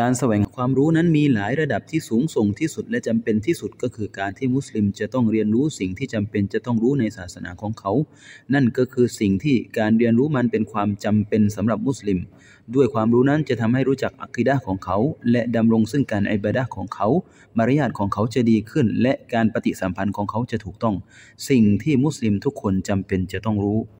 การแสวงความรู้นั้นมีหลายระดับที่สูงส่งที่สุดและจำเป็นที่สุดก็คือการที่มุสลิมจะต้องเรียนรู้สิ่งที่จำเป็นจะต้องรู้ในศาสนาของเขา นั่นก็คือสิ่งที่การเรียนรู้มันเป็นความจำเป็นสำหรับมุสลิม ด้วยความรู้นั้นจะทำให้รู้จักอัคิดะของเขาและดำรงซึ่งการอิบาดะของเขา มารยาทของเขาจะดีขึ้นและการปฏิสัมพันธ์ของเขาจะถูกต้อง สิ่งที่มุสลิมทุกคนจำเป็นจะต้องรู้